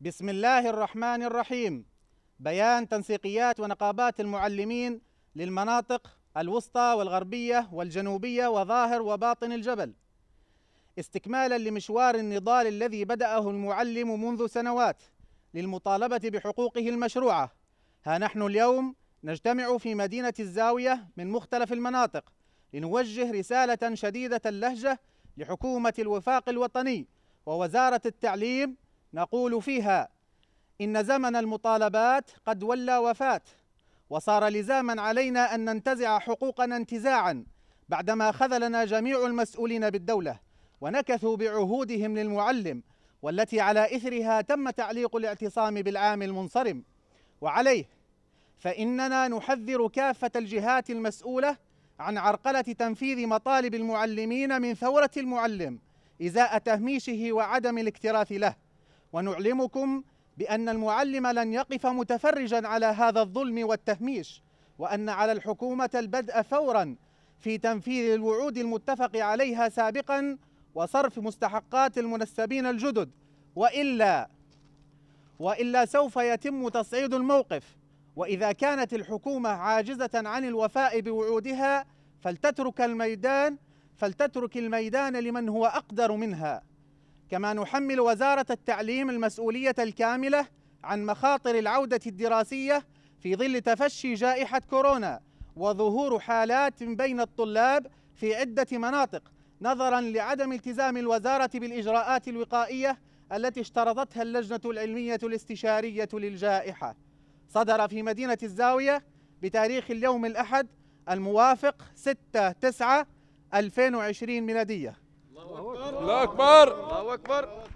بسم الله الرحمن الرحيم بيان تنسيقيات ونقابات المعلمين للمناطق الوسطى والغربية والجنوبية وظاهر وباطن الجبل استكمالا لمشوار النضال الذي بدأه المعلم منذ سنوات للمطالبة بحقوقه المشروعة ها نحن اليوم نجتمع في مدينة الزاوية من مختلف المناطق لنوجه رسالة شديدة اللهجة لحكومة الوفاق الوطني ووزارة التعليم نقول فيها إن زمن المطالبات قد ولى وفاة وصار لزاما علينا أن ننتزع حقوقنا انتزاعا بعدما خذلنا جميع المسؤولين بالدولة ونكثوا بعهودهم للمعلم والتي على إثرها تم تعليق الاعتصام بالعام المنصرم وعليه فإننا نحذر كافة الجهات المسؤولة عن عرقلة تنفيذ مطالب المعلمين من ثورة المعلم إزاء تهميشه وعدم الاكتراث له ونعلمكم بأن المعلم لن يقف متفرجا على هذا الظلم والتهميش وأن على الحكومة البدء فورا في تنفيذ الوعود المتفق عليها سابقا وصرف مستحقات المنسبين الجدد وإلا وإلا سوف يتم تصعيد الموقف وإذا كانت الحكومة عاجزة عن الوفاء بوعودها فلتترك الميدان فلتترك الميدان لمن هو أقدر منها كما نحمل وزارة التعليم المسؤولية الكاملة عن مخاطر العودة الدراسية في ظل تفشي جائحة كورونا وظهور حالات بين الطلاب في عدة مناطق نظرا لعدم التزام الوزارة بالإجراءات الوقائية التي اشترطتها اللجنة العلمية الاستشارية للجائحة صدر في مدينة الزاوية بتاريخ اليوم الأحد الموافق 6 9 2020 ميلادية الله أكبر الله أكبر